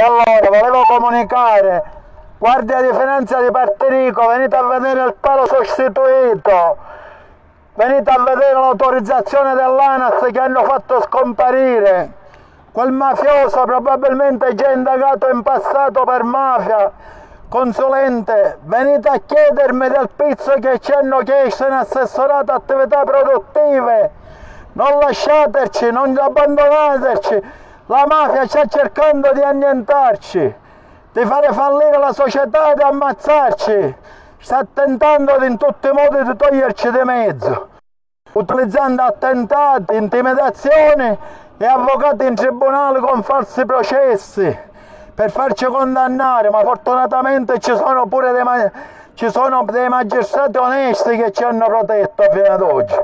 E allora volevo comunicare, Guardia di Finanza di Partirico, venite a vedere il palo sostituito, venite a vedere l'autorizzazione dell'ANAS che hanno fatto scomparire. Quel mafioso probabilmente già indagato in passato per mafia. Consulente, venite a chiedermi del pizzo che ci hanno chiesto in assessorato attività produttive. Non lasciateci, non abbandonateci. La mafia sta cercando di annientarci, di fare fallire la società e di ammazzarci. Sta tentando in tutti i modi di toglierci di mezzo, utilizzando attentati, intimidazioni e avvocati in tribunale con falsi processi per farci condannare, ma fortunatamente ci sono pure dei, ma sono dei magistrati onesti che ci hanno protetto fino ad oggi.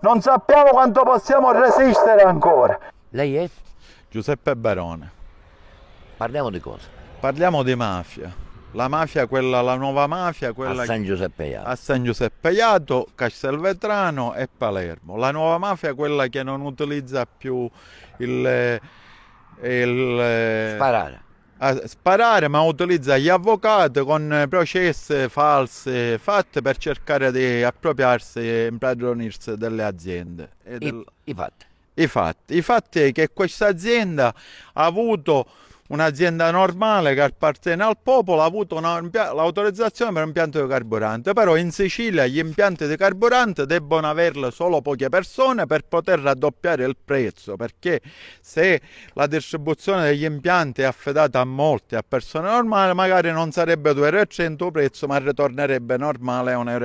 Non sappiamo quanto possiamo resistere ancora. Lei è Giuseppe Barone. Parliamo di cosa? Parliamo di mafia. La mafia, quella, la nuova mafia, quella a San Giuseppe Iato, a San Giuseppe Iato Castelvetrano e Palermo. La nuova mafia, quella che non utilizza più il, il sparare ah, sparare, ma utilizza gli avvocati con processi false fatte per cercare di appropriarsi e impadronirsi delle aziende. E del... I, I fatti i fatti. I fatti è che questa azienda ha avuto un'azienda normale che appartiene al popolo ha avuto una, l'autorizzazione per un impianto di carburante, però in Sicilia gli impianti di carburante debbono averle solo poche persone per poter raddoppiare il prezzo, perché se la distribuzione degli impianti è affidata a molti, a persone normali, magari non sarebbe 2,1 euro il prezzo, ma ritornerebbe normale a 1,40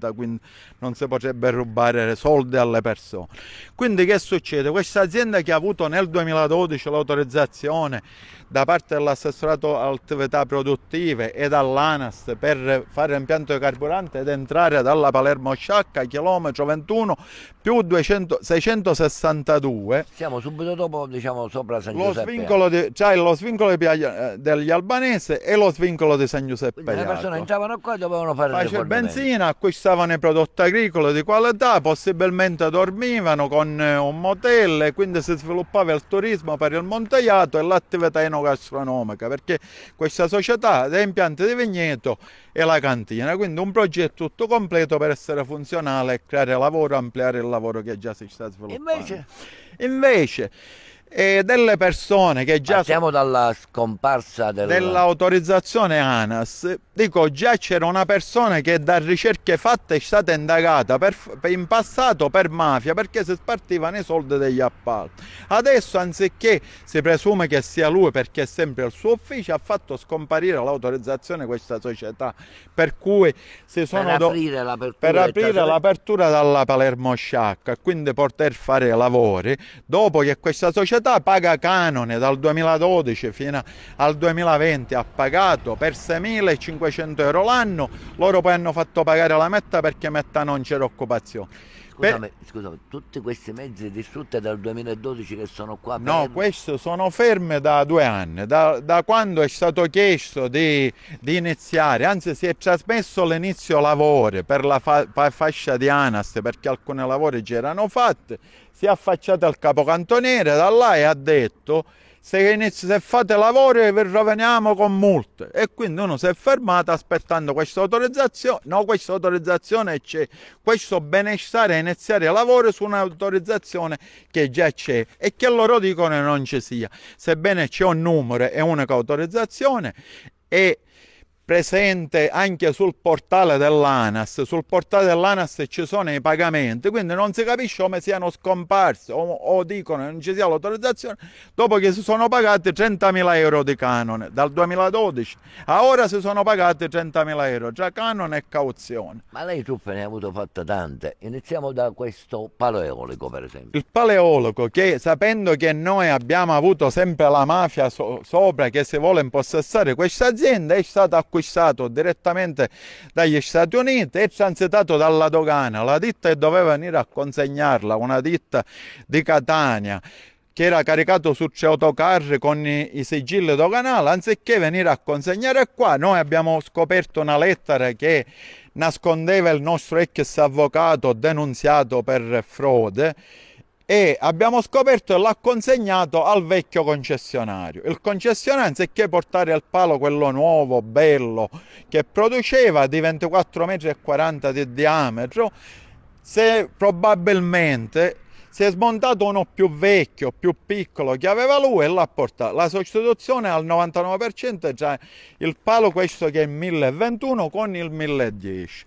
euro, quindi non si potrebbe rubare soldi alle persone. Quindi che succede? Questa azienda che ha avuto nel 2012 l'autorizzazione da parte dell'assessorato attività produttive e dall'ANAS per fare impianto di carburante ed entrare dalla Palermo Sciacca, chilometro 21 più 200, 662. Siamo subito dopo diciamo sopra San lo Giuseppe. Di, cioè lo svincolo eh, degli albanesi e lo svincolo di San Giuseppe. Quindi le persone entravano qua e dovevano fare Face benzina, acquistavano i prodotti agricoli di qualità, possibilmente dormivano con eh, un motel, quindi si sviluppava il turismo per il Monteiato e l'attività enogastronomica, perché questa società ha impianti di vigneto e la cantina, quindi un progetto tutto completo per essere funzionale e creare lavoro, ampliare il lavoro che già si sta sviluppando. Invece, Invece e delle persone che già... Partiamo dalla scomparsa del... dell'autorizzazione ANAS. Dico, già c'era una persona che da ricerche fatte è stata indagata per, per in passato per mafia perché si spartivano i soldi degli appalti. Adesso, anziché si presume che sia lui perché è sempre al suo ufficio, ha fatto scomparire l'autorizzazione questa società. Per cui si sono... Per aprire l'apertura, per aprire l'apertura dalla Palermo Sciacca, quindi poter fare lavori dopo che questa società società paga canone dal 2012 fino al 2020, ha pagato per 6.500 euro l'anno, loro poi hanno fatto pagare la metà perché metà non c'era occupazione. Scusami, per... scusami, tutte queste mezze distrutte dal 2012 che sono qua? No, per... queste sono ferme da due anni, da, da quando è stato chiesto di, di, iniziare, anzi si è trasmesso l'inizio lavori per la fa, fascia di Anast perché alcuni lavori c'erano fatti, si è affacciato al capocantoniere, da là e ha detto se, inizio, se fate lavori vi roveniamo con multe. E quindi uno si è fermato aspettando questa autorizzazione, no questa autorizzazione c'è, questo benestare è iniziare a lavorare su un'autorizzazione che già c'è e che loro dicono non ci sia. Sebbene c'è un numero e un'autorizzazione e presente anche sul portale dell'ANAS. Sul portale dell'ANAS ci sono i pagamenti, quindi non si capisce come siano scomparsi o, o dicono che non ci sia l'autorizzazione dopo che si sono pagati 30.000 euro di canone. Dal 2012 a ora si sono pagati 30.000 euro tra canone e cauzione. Ma lei truffe ne ha avuto fatte tante. Iniziamo da questo paleolico, per esempio. Il paleolico che sapendo che noi abbiamo avuto sempre la mafia so sopra che si vuole impossessare questa azienda è stata acquistata acquistato direttamente dagli Stati Uniti e transitato dalla dogana, la ditta che doveva venire a consegnarla, una ditta di Catania che era caricato su autocarri con i, i sigilli doganali, anziché venire a consegnare qua, noi abbiamo scoperto una lettera che nascondeva il nostro ex avvocato denunziato per frode e abbiamo scoperto e l'ha consegnato al vecchio concessionario. Il concessionario anziché portare al palo quello nuovo, bello, che produceva di 24,40 metri di diametro, se probabilmente si è smontato uno più vecchio, più piccolo che aveva lui e l'ha portato. La sostituzione al 99% è già il palo questo che è il 1021 con il 1010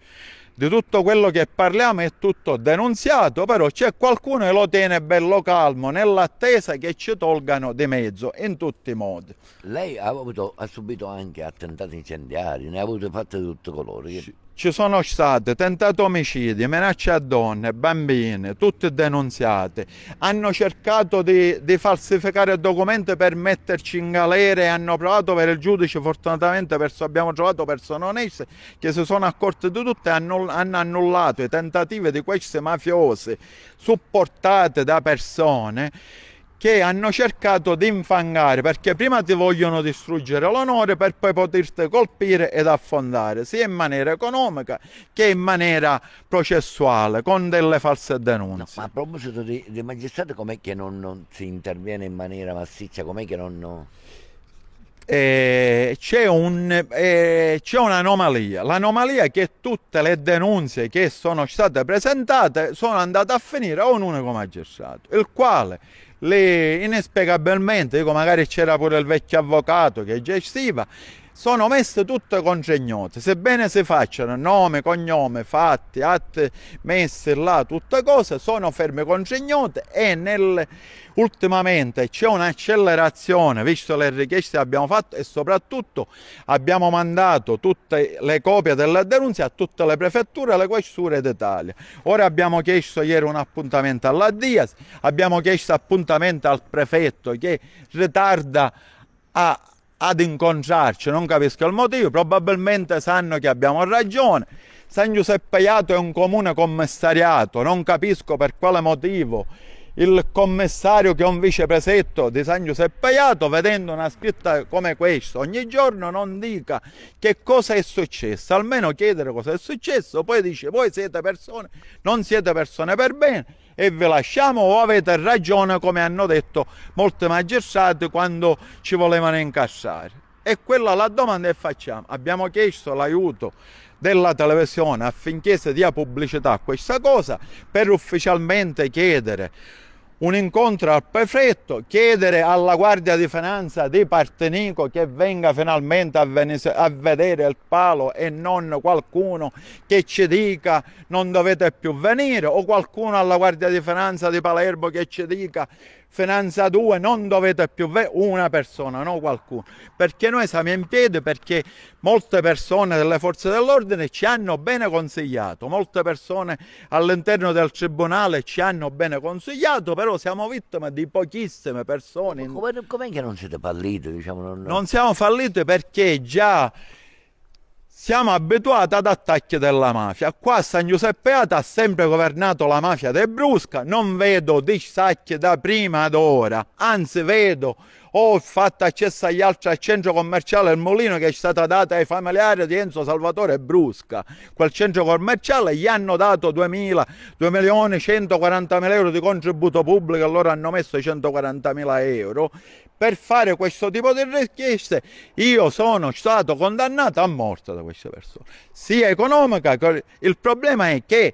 di tutto quello che parliamo è tutto denunziato, però c'è qualcuno che lo tiene bello calmo nell'attesa che ci tolgano di mezzo in tutti i modi. Lei ha, avuto, ha subito anche attentati incendiari, ne ha avute fatte di tutti i colori. Sì ci sono state tentati omicidi, minacce a donne, bambine, tutte denunziate. Hanno cercato di, di falsificare documenti per metterci in galera e hanno provato per il giudice, fortunatamente perso, abbiamo trovato persone oneste che si sono accorte di tutto e hanno, hanno annullato i tentativi di questi mafiosi supportati da persone che hanno cercato di infangare perché prima ti vogliono distruggere l'onore per poi poterti colpire ed affondare sia in maniera economica che in maniera processuale con delle false denunce. No, ma a proposito dei, dei magistrati com'è che non, non, si interviene in maniera massiccia? Com'è che non... non... Eh, c'è, un, eh, c'è un'anomalia. L'anomalia è che tutte le denunce che sono state presentate sono andate a finire a un unico magistrato, il quale lì inspiegabilmente, dico magari c'era pure il vecchio avvocato che gestiva sono messe tutte congegnate, sebbene si facciano nome, cognome, fatti, atti, messe là, tutte cose, sono ferme congegnate e nel, ultimamente c'è un'accelerazione, visto le richieste che abbiamo fatto e soprattutto abbiamo mandato tutte le copie della denuncia a tutte le prefetture e le questure d'Italia. Ora abbiamo chiesto ieri un appuntamento alla DIAS, abbiamo chiesto appuntamento al prefetto che ritarda a ad incontrarci, non capisco il motivo, probabilmente sanno che abbiamo ragione. San Giuseppe Iato è un comune commissariato, non capisco per quale motivo il commissario che è un vicepresetto di San Giuseppe Iato, vedendo una scritta come questa, ogni giorno non dica che cosa è successo, almeno chiedere cosa è successo, poi dice voi siete persone, non siete persone per bene, e vi lasciamo o avete ragione come hanno detto molte magistrate quando ci volevano incassare? E quella la domanda che facciamo. Abbiamo chiesto l'aiuto della televisione affinché si dia pubblicità a questa cosa per ufficialmente chiedere un incontro al prefetto, chiedere alla Guardia di Finanza di Partenico che venga finalmente a, a, vedere il palo e non qualcuno che ci dica non dovete più venire o qualcuno alla Guardia di Finanza di Palermo che ci dica finanza due, non dovete più una persona, no qualcuno. Perché noi siamo in piedi perché molte persone delle forze dell'ordine ci hanno bene consigliato, molte persone all'interno del tribunale ci hanno bene consigliato, però siamo vittime di pochissime persone. Ma com'è, com'è che non siete falliti? Diciamo, non... non siamo falliti perché già siamo abituati ad attacchi della mafia. Qua a San Ata ha sempre governato la mafia de Brusca. Non vedo dissacchi da prima ad ora. Anzi, vedo ho fatto accesso agli altri al centro commerciale del Molino che è stata data ai familiari di Enzo Salvatore Brusca. Quel centro commerciale gli hanno dato 2.000, 2.140.000 euro di contributo pubblico e loro hanno messo 140.000 euro per fare questo tipo di richieste io sono stato condannato a morte da queste persone, sia economica Il problema è che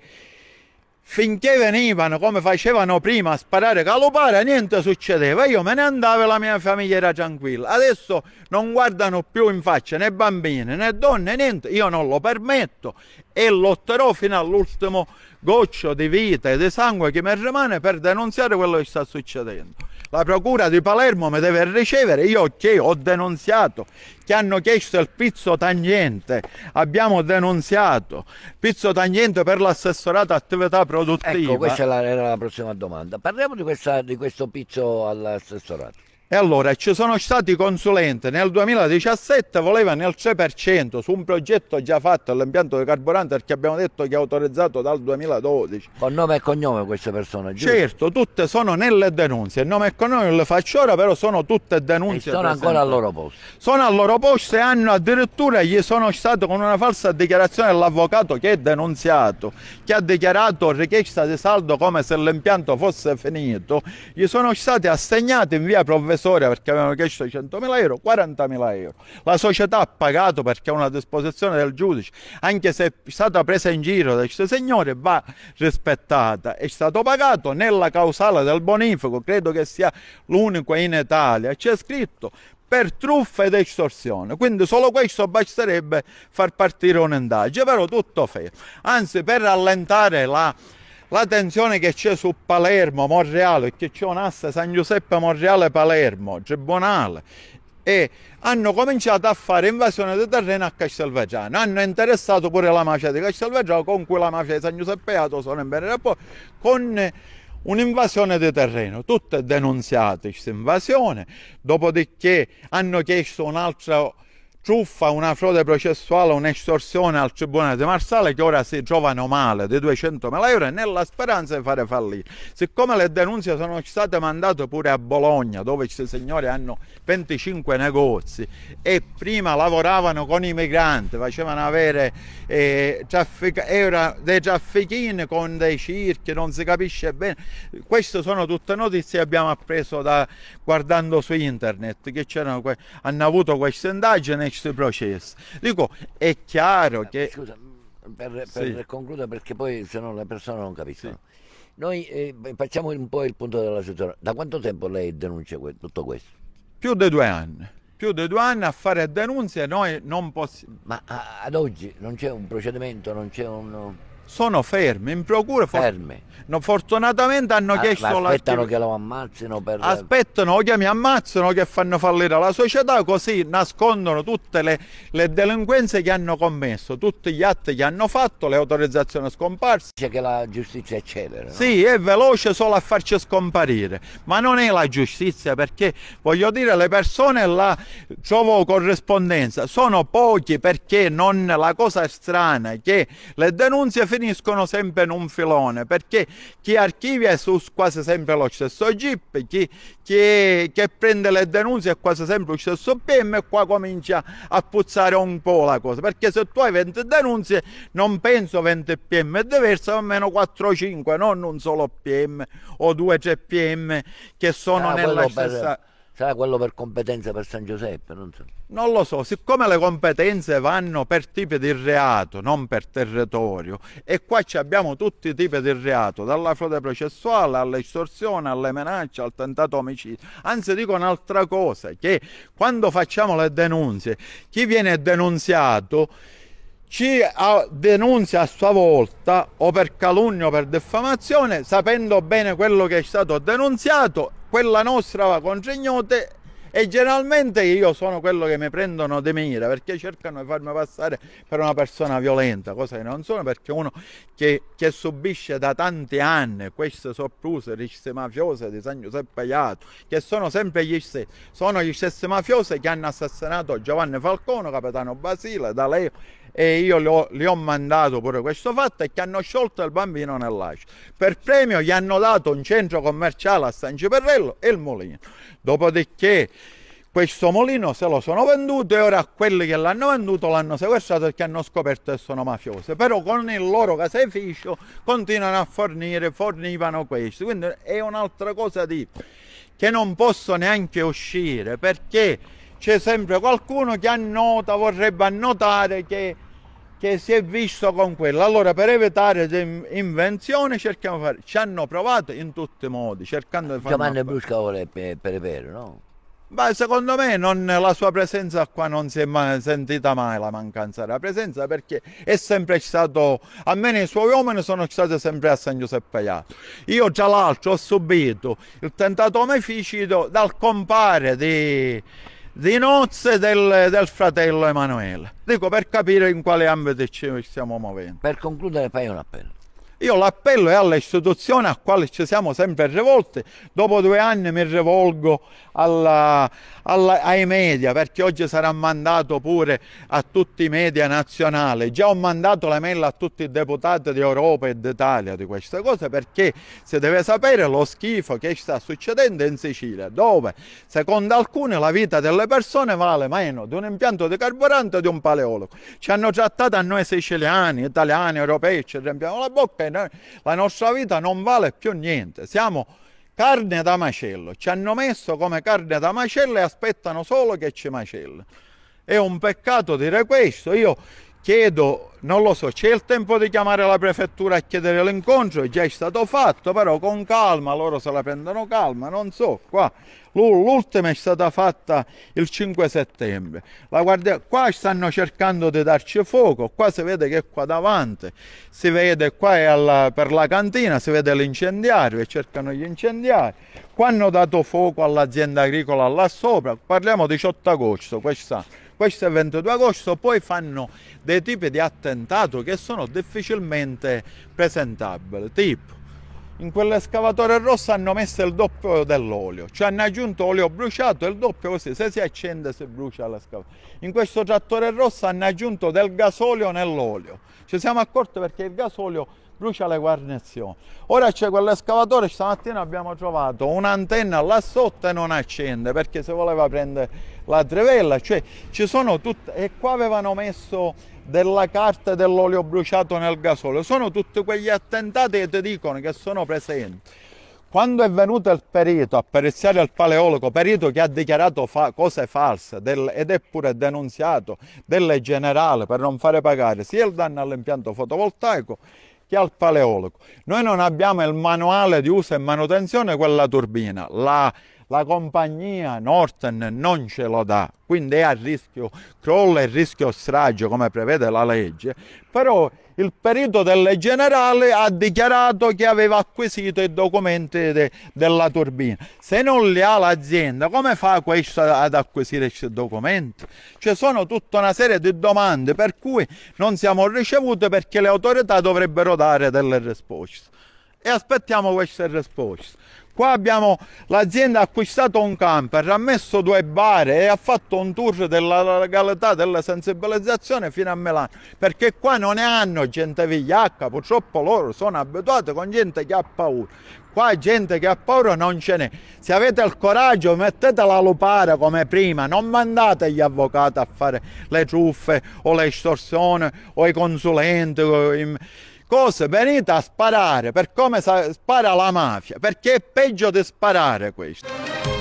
finché venivano come facevano prima a sparare calopare niente succedeva io me ne andavo e la mia famiglia era tranquilla adesso non guardano più in faccia né bambini né donne niente io non lo permetto e lotterò fino all'ultimo goccio di vita e di sangue che mi rimane per denunziare quello che sta succedendo la procura di Palermo mi deve ricevere, io che ho denunziato, che hanno chiesto il pizzo tagliente, abbiamo denunziato, pizzo tagliente per l'assessorato attività produttiva. Ecco, questa era la prossima domanda. Parliamo di, questa, di questo pizzo all'assessorato. E allora ci sono stati consulenti nel 2017 volevano nel 3% su un progetto già fatto all'impianto di carburante perché abbiamo detto che è autorizzato dal 2012. Con nome e cognome queste persone, giusto? Certo, tutte sono nelle denunzie, il nome e cognome le faccio ora però sono tutte denunzie. E sono ancora al loro posto. Sono al loro posto e hanno addirittura gli sono stato con una falsa dichiarazione dell'avvocato che è denunziato, che ha dichiarato richiesta di saldo come se l'impianto fosse finito, gli sono stati assegnati in via provvesoria provvisoria perché avevano chiesto 100.000 euro, 40.000 euro. La società ha pagato perché è una disposizione del giudice, anche se è stata presa in giro da questo signore, va rispettata. È stato pagato nella causale del bonifico, credo che sia l'unico in Italia. C'è scritto per truffa ed estorsione. Quindi solo questo basterebbe far partire un'indagine, però tutto fermo. Anzi, per rallentare la la tensione che c'è su Palermo, Monreale, che c'è un'asta San Giuseppe, Monreale, Palermo, c'è Bonale, e hanno cominciato a fare invasione di terreno a Castelvecchiano. Hanno interessato pure la mafia di Castelvecchiano, con cui la mafia di San Giuseppe Ato sono in bene rapporti, con un'invasione di terreno. Tutte denunziate questa invasione, dopodiché hanno chiesto un'altra truffa, una frode processuale, un'estorsione al tribunale di Marsale che ora si trovano male di 200.000 euro nella speranza di fare fallire. Siccome le denunce sono state mandate pure a Bologna dove questi signori hanno 25 negozi e prima lavoravano con i migranti, facevano avere eh, traffic- dei traffichini con dei circhi, non si capisce bene. Queste sono tutte notizie che abbiamo appreso da, guardando su internet che hanno avuto queste indagini questo processo. Dico, è chiaro Ma, che... Scusa, mm, per, per sì. concludere perché poi se no le persone non capiscono. Sì. Noi eh, facciamo un po' il punto della situazione. Da quanto tempo lei denuncia que tutto questo? Più di due anni. Più di due anni a fare denunce noi non possiamo... Ma a, ad oggi non c'è un procedimento, non c'è un sono ferme in procura. For- ferme. No, fortunatamente hanno ah, chiesto aspettano la. Aspettano che lo ammazzino per. Aspettano che mi ammazzino che fanno fallire la società, così nascondono tutte le, le delinquenze che hanno commesso, tutti gli atti che hanno fatto, le autorizzazioni scomparse. Dice che la giustizia è celere. No? Sì, è veloce solo a farci scomparire, ma non è la giustizia perché voglio dire le persone là, trovo corrispondenza, sono pochi perché non la cosa strana è che le denunzie finiscono finiscono sempre in un filone perché chi archivia è quasi sempre lo stesso GIP, chi, chi, chi, prende le denunce è quasi sempre lo stesso PM e qua comincia a puzzare un po' la cosa perché se tu hai 20 denunce non penso 20 PM diverse, almeno 4 o 5, non un solo PM o 2 o 3 PM che sono ah, nella stessa... Per Sarà quello per competenze per San Giuseppe, non so. Non lo so, siccome le competenze vanno per tipi di reato, non per territorio, e qua abbiamo tutti i tipi di reato, dalla frode processuale all'estorsione, alle menacce, al tentato omicidio. Anzi dico un'altra cosa, che quando facciamo le denunzie, chi viene denunziato ci denuncia a sua volta o per calunnia o per diffamazione, sapendo bene quello che è stato denunziato, quella nostra va con cignote e generalmente io sono quello che mi prendono di mira perché cercano di farmi passare per una persona violenta, cosa che non sono perché uno che, che subisce da tanti anni queste sorprese, queste mafiose di San Giuseppe Iato, che sono sempre gli stessi, sono gli stessi mafiosi che hanno assassinato Giovanni Falcone, capitano Basile, D'Aleo e io ho, gli ho mandato pure questo fatto e che hanno sciolto il bambino nell'ascio. Per premio gli hanno dato un centro commerciale a San Ciperrello e il mulino. Dopodiché questo mulino se lo sono venduto e ora quelli che l'hanno venduto l'hanno sequestrato perché hanno scoperto che sono mafiosi. Però con il loro caseificio continuano a fornire, fornivano questo. Quindi è un'altra cosa di che non posso neanche uscire perché c'è sempre qualcuno che annota, vorrebbe annotare che che si è visto con quello. Allora per evitare l'invenzione, cerchiamo di fare, ci hanno provato in tutti i modi, cercando di fare... Giovanni Brusca vuole per, per vero, no? Beh, secondo me non, la sua presenza qua non si è mai sentita mai la mancanza della presenza perché è sempre stato, a me nei suoi uomini sono stati sempre a San Giuseppe Iato. Io tra l'altro ho subito il tentato omicidio dal compare di di nozze del, del, fratello Emanuele. Dico per capire in quale ambito ci stiamo muovendo. Per concludere fai un appello. Io l'appello è alle istituzioni a quali ci siamo sempre rivolte. Dopo due anni mi rivolgo alla, alla, ai media perché oggi sarà mandato pure a tutti i media nazionali. Già ho mandato la mail a tutti i deputati d'Europa e d'Italia di queste cose perché si deve sapere lo schifo che sta succedendo in Sicilia dove secondo alcuni la vita delle persone vale meno di un impianto di carburante o di un paleologo. Ci hanno trattato a noi siciliani, italiani, europei, ci riempiamo la bocca cioè la nostra vita non vale più niente, siamo carne da macello, ci hanno messo come carne da macello e aspettano solo che ci macella. È un peccato dire questo, io chiedo, non lo so, c'è il tempo di chiamare la prefettura a chiedere l'incontro, già è stato fatto, però con calma, loro se la prendono calma, non so, qua l'ultima è stata fatta il 5 settembre, guardia, qua stanno cercando di darci fuoco, qua si vede che qua davanti, si vede qua è alla, per la cantina, si vede l'incendiario e cercano gli incendiari, qua hanno dato fuoco all'azienda agricola là sopra, parliamo 18 agosto quest'anno questo è il 22 agosto, poi fanno dei tipi di attentato che sono difficilmente presentabili, tipo in quell'escavatore rosso hanno messo il doppio dell'olio, cioè hanno aggiunto olio bruciato e il doppio così, se si accende si brucia l'escavatore. In questo trattore rosso hanno aggiunto del gasolio nell'olio, ci siamo accorti perché il gasolio brucia le guarnizioni. Ora c'è quell'escavatore, stamattina abbiamo trovato un'antenna là sotto e non accende perché se voleva prendere la trivella, cioè ci sono tutte e qua avevano messo della carta e dell'olio bruciato nel gasolio, sono tutti quegli attentati che ti dicono che sono presenti. Quando è venuto il perito a periziare il paleologo, perito che ha dichiarato fa cose false del, ed è pure denunziato delle generale per non fare pagare sia il danno all'impianto fotovoltaico che al paleologo. Noi non abbiamo il manuale di uso e manutenzione quella turbina, la la compagnia Norton non ce lo dà, quindi è a rischio crollo e rischio strage come prevede la legge, però il perito del generale ha dichiarato che aveva acquisito i documenti de, della turbina. Se non li ha l'azienda, come fa questo ad acquisire questi documenti? Ci sono tutta una serie di domande per cui non siamo ricevute perché le autorità dovrebbero dare delle risposte. E aspettiamo queste risposte. Qua abbiamo l'azienda ha acquistato un camper, ha messo due bare e ha fatto un tour della legalità, della sensibilizzazione fino a Milano, perché qua non ne hanno gente vigliacca, purtroppo loro sono abituati con gente che ha paura. Qua gente che ha paura non ce n'è. Se avete il coraggio mettete la lupara come prima, non mandate gli avvocati a fare le truffe o le estorsioni o i consulenti. O i cose venite a sparare per come spara la mafia, perché è peggio di sparare questo.